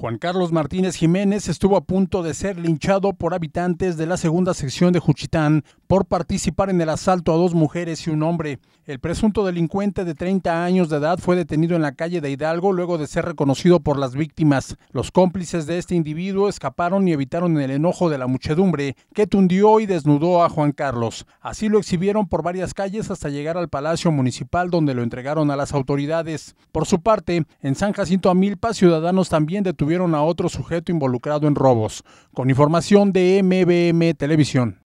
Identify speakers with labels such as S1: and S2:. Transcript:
S1: Juan Carlos Martínez Jiménez estuvo a punto de ser linchado por habitantes de la segunda sección de Juchitán por participar en el asalto a dos mujeres y un hombre. El presunto delincuente de 30 años de edad fue detenido en la calle de Hidalgo luego de ser reconocido por las víctimas. Los cómplices de este individuo escaparon y evitaron el enojo de la muchedumbre que tundió y desnudó a Juan Carlos. Así lo exhibieron por varias calles hasta llegar al Palacio Municipal donde lo entregaron a las autoridades. Por su parte, en San Jacinto Amilpa, ciudadanos también detuvieron a otro sujeto involucrado en robos. Con información de MBM Televisión.